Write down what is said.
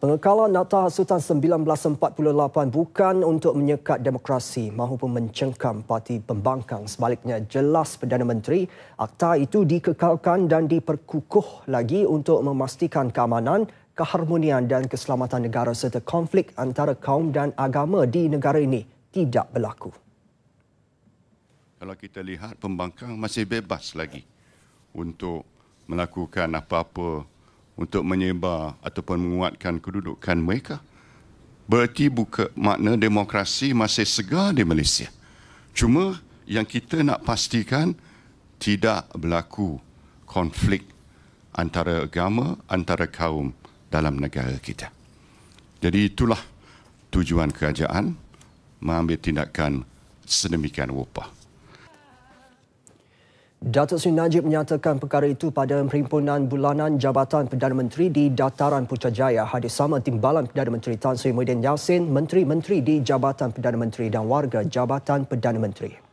Pengekalan Nota Hasutan 1948 bukan untuk menyekat demokrasi mahupun mencengkam parti pembangkang. Sebaliknya, jelas Perdana Menteri, akta itu dikekalkan dan diperkukuh lagi untuk memastikan keamanan, keharmonian dan keselamatan negara serta konflik antara kaum dan agama di negara ini tidak berlaku. Kalau kita lihat pembangkang masih bebas lagi untuk melakukan apa-apa untuk menyebar ataupun menguatkan kedudukan mereka. Berarti buka makna demokrasi masih segar di Malaysia. Cuma yang kita nak pastikan tidak berlaku konflik antara agama, antara kaum dalam negara kita. Jadi itulah tujuan kerajaan mengambil tindakan sedemikian rupa. Datuk Seri Najib menyatakan perkara itu pada perhimpunan bulanan Jabatan Perdana Menteri di Dataran Putrajaya hadir sama timbalan Perdana Menteri Tan Sri Muhyiddin Yassin, menteri-menteri di Jabatan Perdana Menteri dan warga Jabatan Perdana Menteri.